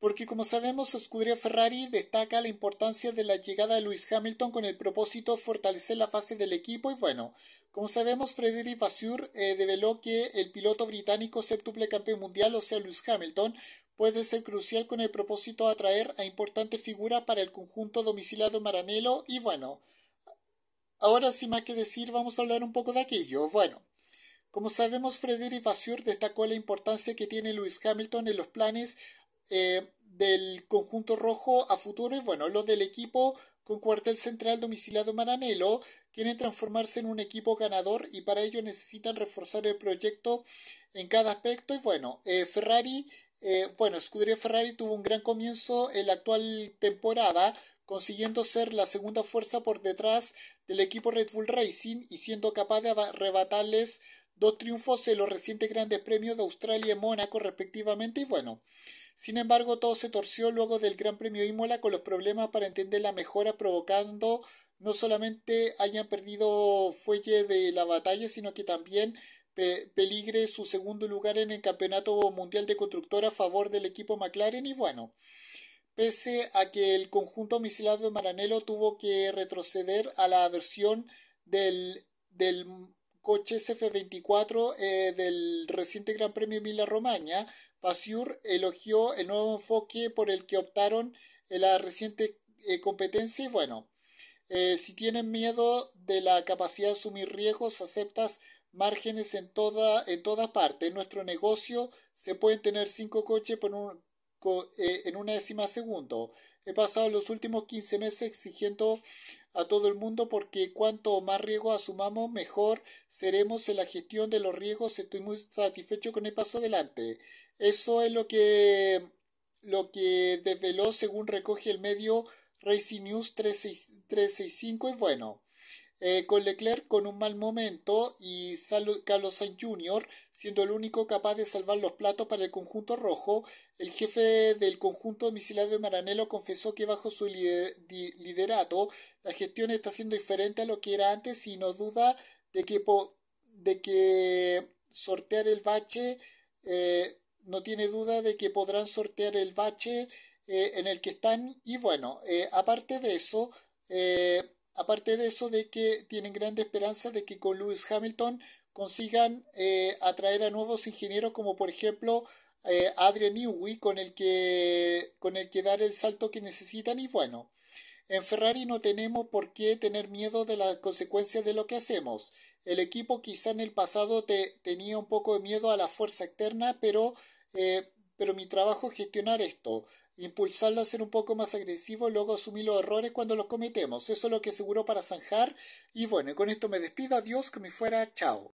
porque como sabemos, Scuderia Ferrari destaca la importancia de la llegada de Lewis Hamilton con el propósito de fortalecer la fase del equipo y bueno, como sabemos, Frederic Vasseur eh, develó que el piloto británico séptuple campeón mundial, o sea, Lewis Hamilton, puede ser crucial con el propósito de atraer a importante figura para el conjunto domiciliado Maranello y bueno, ahora sin más que decir, vamos a hablar un poco de aquello. Bueno, como sabemos, Frederic Vasseur destacó la importancia que tiene Lewis Hamilton en los planes eh, del conjunto rojo a futuro y bueno, los del equipo con cuartel central domiciliado en Maranelo, quieren transformarse en un equipo ganador y para ello necesitan reforzar el proyecto en cada aspecto. Y bueno, eh, Ferrari, eh, bueno, Scuderia Ferrari tuvo un gran comienzo en la actual temporada, consiguiendo ser la segunda fuerza por detrás del equipo Red Bull Racing y siendo capaz de arrebatarles dos triunfos en los recientes grandes premios de Australia y Mónaco respectivamente y bueno, sin embargo todo se torció luego del Gran Premio Imola con los problemas para entender la mejora provocando no solamente hayan perdido fuelle de la batalla sino que también peligre su segundo lugar en el Campeonato Mundial de Constructor a favor del equipo McLaren y bueno, pese a que el conjunto misilado de Maranello tuvo que retroceder a la versión del coches F24 eh, del reciente Gran Premio Emilia Romagna, Pasiur elogió el nuevo enfoque por el que optaron en la reciente eh, competencia y bueno, eh, si tienen miedo de la capacidad de asumir riesgos, aceptas márgenes en toda, en parte. En nuestro negocio se pueden tener cinco coches por un, en una décima segundo. He pasado los últimos 15 meses exigiendo a todo el mundo porque cuanto más riesgo asumamos, mejor seremos en la gestión de los riesgos. Estoy muy satisfecho con el paso adelante. Eso es lo que, lo que desveló según recoge el medio Racing News 365 y bueno. Eh, con Leclerc con un mal momento y Carlos Sainz Jr. siendo el único capaz de salvar los platos para el conjunto rojo, el jefe del conjunto domiciliario de Maranello confesó que bajo su liderato la gestión está siendo diferente a lo que era antes y no duda de que, de que sortear el bache, eh, no tiene duda de que podrán sortear el bache eh, en el que están y bueno, aparte de eso, aparte de eso, de que tienen grande esperanza de que con Lewis Hamilton consigan eh, atraer a nuevos ingenieros como por ejemplo eh, Adrian Newey con el que con el que dar el salto que necesitan y bueno en Ferrari no tenemos por qué tener miedo de las consecuencias de lo que hacemos. El equipo quizá en el pasado te, tenía un poco de miedo a la fuerza externa, pero, eh, pero mi trabajo es gestionar esto impulsarlo a ser un poco más agresivo luego asumir los errores cuando los cometemos. Eso es lo que aseguró para zanjar. Y bueno, con esto me despido. Adiós, que me fuera. Chao.